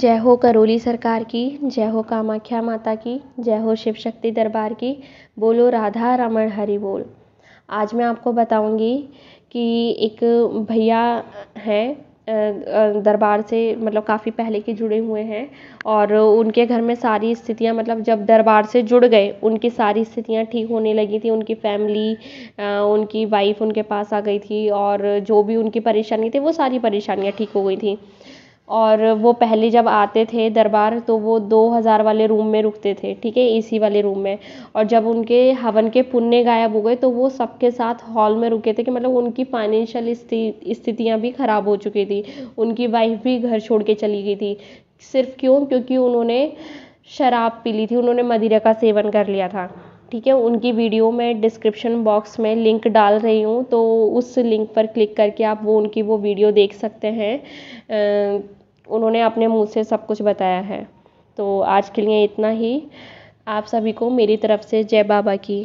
जय हो करोली सरकार की जय हो कामाख्या माता की जय हो शिव शक्ति दरबार की बोलो राधा रमण हरि बोल आज मैं आपको बताऊंगी कि एक भैया हैं दरबार से मतलब काफ़ी पहले के जुड़े हुए हैं और उनके घर में सारी स्थितियां मतलब जब दरबार से जुड़ गए उनकी सारी स्थितियां ठीक होने लगी थी उनकी फैमिली उनकी वाइफ उनके पास आ गई थी और जो भी उनकी परेशानी थी वो सारी परेशानियां ठीक हो गई थी और वो पहले जब आते थे दरबार तो वो दो हज़ार वाले रूम में रुकते थे ठीक है ए सी वाले रूम में और जब उनके हवन के पुण्य गायब हो गए तो वो सबके साथ हॉल में रुके थे कि मतलब उनकी फाइनेंशियल स्थितियाँ भी ख़राब हो चुकी थी उनकी वाइफ भी घर छोड़ के चली गई थी सिर्फ क्यों क्योंकि उन्होंने शराब पी ली थी उन्होंने मदिरा का सेवन कर लिया था ठीक है उनकी वीडियो मैं डिस्क्रिप्शन बॉक्स में लिंक डाल रही हूँ तो उस लिंक पर क्लिक करके आप वो उनकी वो वीडियो देख सकते हैं उन्होंने अपने मुंह से सब कुछ बताया है तो आज के लिए इतना ही आप सभी को मेरी तरफ से जय बाबा की